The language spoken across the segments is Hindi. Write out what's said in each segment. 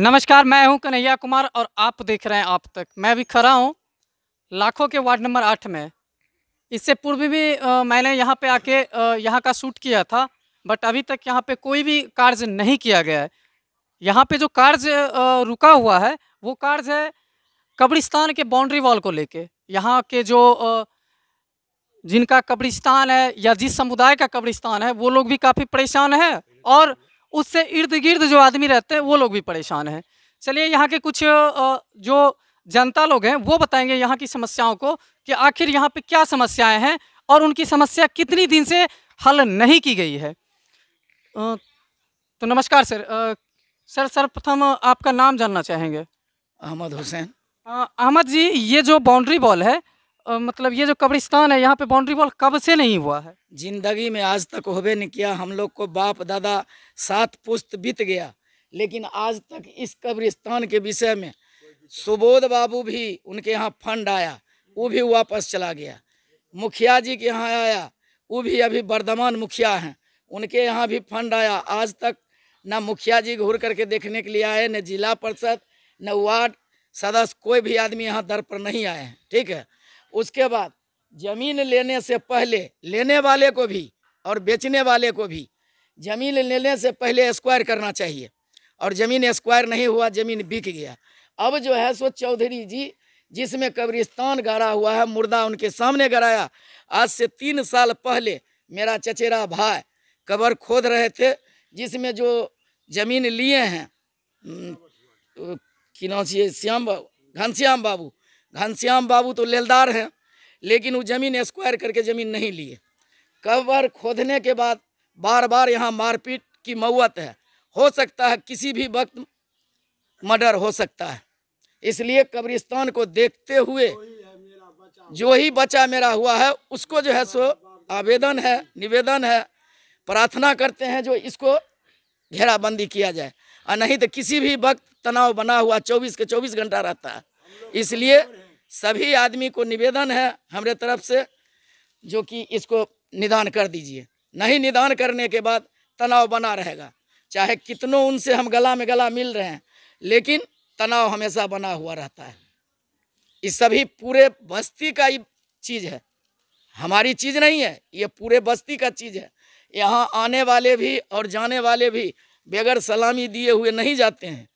नमस्कार मैं हूं कन्हैया कुमार और आप देख रहे हैं आप तक मैं भी खड़ा हूं लाखों के वार्ड नंबर आठ में इससे पूर्व भी आ, मैंने यहां पे आके यहां का शूट किया था बट अभी तक यहां पे कोई भी कार्य नहीं किया गया है यहां पे जो कार्य रुका हुआ है वो कार्य है कब्रिस्तान के बाउंड्री वॉल को लेके यहाँ के जो आ, जिनका कब्रिस्तान है या जिस समुदाय का कब्रिस्तान है वो लोग भी काफ़ी परेशान है और उससे इर्द गिर्द जो आदमी रहते हैं वो लोग भी परेशान हैं चलिए यहाँ के कुछ जो जनता लोग हैं वो बताएंगे यहाँ की समस्याओं को कि आखिर यहाँ पे क्या समस्याएं हैं और उनकी समस्या कितनी दिन से हल नहीं की गई है तो नमस्कार सर सर सर्वप्रथम आपका नाम जानना चाहेंगे अहमद हुसैन अहमद जी ये जो बाउंड्री बॉल है मतलब ये जो कब्रिस्तान है यहाँ पे बाउंड्री वॉल कब से नहीं हुआ है जिंदगी में आज तक होबे नहीं किया हम लोग को बाप दादा सात पुस्त बीत गया लेकिन आज तक इस कब्रिस्तान के विषय में सुबोध बाबू भी उनके यहाँ फंड आया वो भी वापस चला गया मुखिया जी के यहाँ आया वो भी अभी वर्धमान मुखिया हैं उनके यहाँ भी फंड आया आज तक ना मुखिया जी घूर करके देखने के लिए आए न जिला परिषद न वार्ड सदस्य कोई भी आदमी यहाँ दर पर नहीं आए हैं ठीक है उसके बाद जमीन लेने से पहले लेने वाले को भी और बेचने वाले को भी जमीन लेने से पहले स्क्वायर करना चाहिए और ज़मीन स्क्वायर नहीं हुआ ज़मीन बिक गया अब जो है सो चौधरी जी जिसमें कब्रिस्तान गड़ा हुआ है मुर्दा उनके सामने गड़ाया आज से तीन साल पहले मेरा चचेरा भाई कबर खोद रहे थे जिसमें जो ज़मीन लिए हैं कि नाम चाहिए श्याम बाबू घनश्याम बाबू घनश्याम बाबू तो लेलदार हैं लेकिन वो ज़मीन स्क्वायर करके ज़मीन नहीं लिए कबर खोदने के बाद बार बार यहाँ मारपीट की मौत है हो सकता है किसी भी वक्त मर्डर हो सकता है इसलिए कब्रिस्तान को देखते हुए जो ही बचा मेरा हुआ है उसको जो है सो आवेदन है निवेदन है प्रार्थना करते हैं जो इसको घेराबंदी किया जाए और नहीं तो किसी भी वक्त तनाव बना हुआ चौबीस के चौबीस घंटा रहता है इसलिए सभी आदमी को निवेदन है हमारे तरफ से जो कि इसको निदान कर दीजिए नहीं निदान करने के बाद तनाव बना रहेगा चाहे कितनों उनसे हम गला में गला मिल रहे हैं लेकिन तनाव हमेशा बना हुआ रहता है इस सभी पूरे बस्ती का ही चीज़ है हमारी चीज़ नहीं है ये पूरे बस्ती का चीज़ है यहाँ आने वाले भी और जाने वाले भी बगैर सलामी दिए हुए नहीं जाते हैं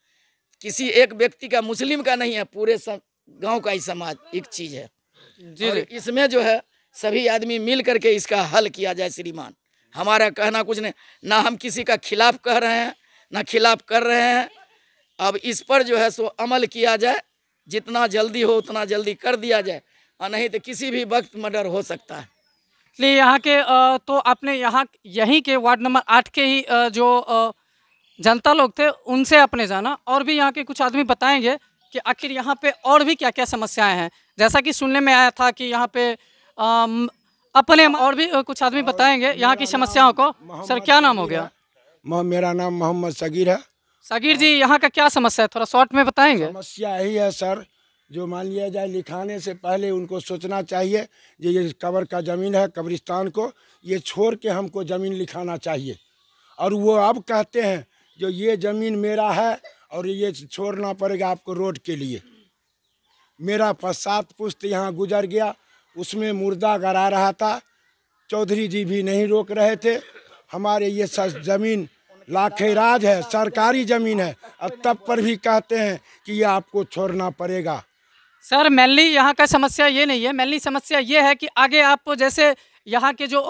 किसी एक व्यक्ति का मुस्लिम का नहीं है पूरे सब गांव का ही समाज एक चीज है जी और इसमें जो है सभी आदमी मिल करके इसका हल किया जाए श्रीमान हमारा कहना कुछ नहीं ना हम किसी का खिलाफ कह रहे हैं ना खिलाफ कर रहे हैं अब इस पर जो है सो अमल किया जाए जितना जल्दी हो उतना जल्दी कर दिया जाए और नहीं तो किसी भी वक्त मर्डर हो सकता है इसलिए यहाँ के तो आपने यहाँ यहीं के वार्ड नंबर आठ के ही जो जनता लोग थे उनसे आपने जाना और भी यहाँ के कुछ आदमी बताएंगे कि आखिर यहाँ पे और भी क्या क्या समस्याएं हैं जैसा कि सुनने में आया था कि यहाँ पे आ, अपने और भी कुछ आदमी बताएंगे यहाँ की समस्याओं को सर क्या नाम हो गया मेरा नाम मोहम्मद सगीर है सगीर जी हाँ। यहाँ का क्या समस्या है थोड़ा शॉर्ट में बताएंगे समस्या यही है सर जो मान लिया जाए लिखाने से पहले उनको सोचना चाहिए जो ये कबर का ज़मीन है कब्रिस्तान को ये छोड़ के हमको ज़मीन लिखाना चाहिए और वो अब कहते हैं जो ये ज़मीन मेरा है और ये छोड़ना पड़ेगा आपको रोड के लिए मेरा पश्चात पुस्त यहाँ गुजर गया उसमें मुर्दा गरा रहा था चौधरी जी भी नहीं रोक रहे थे हमारे ये ज़मीन राज है सरकारी ज़मीन है और तब पर भी कहते हैं कि ये आपको छोड़ना पड़ेगा सर मेनली यहाँ का समस्या ये नहीं है मेनली समस्या ये है कि आगे आप जैसे यहाँ के जो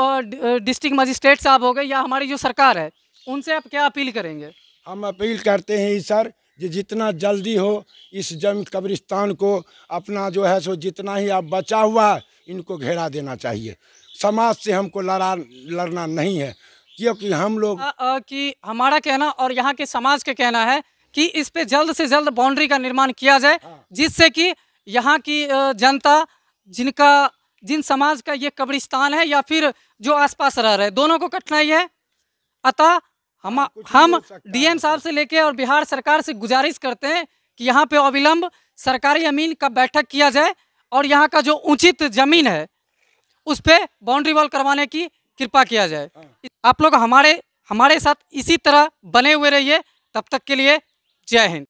डिस्ट्रिक्ट मजिस्ट्रेट साहब हो गए या हमारी जो सरकार है उनसे आप क्या अपील करेंगे हम अपील करते हैं सर कि जितना जल्दी हो इस जम कब्रिस्तान को अपना जो है सो जितना ही आप बचा हुआ इनको घेरा देना चाहिए समाज से हमको लड़ा लड़ना नहीं है क्योंकि हम लोग कि हमारा कहना और यहाँ के समाज का कहना है कि इस पे जल्द से जल्द बाउंड्री का निर्माण किया जाए हाँ। जिससे कि यहाँ की जनता जिनका जिन समाज का ये कब्रिस्तान है या फिर जो आसपास रह रहे दोनों को कठिनाई है अतः हम हाँ, हम डीएम साहब से लेके और बिहार सरकार से गुजारिश करते हैं कि यहाँ पे अविलंब सरकारी अमीन का बैठक किया जाए और यहाँ का जो उचित जमीन है उस पर बाउंड्री वॉल करवाने की कृपा किया जाए हाँ। आप लोग हमारे हमारे साथ इसी तरह बने हुए रहिए तब तक के लिए जय हिंद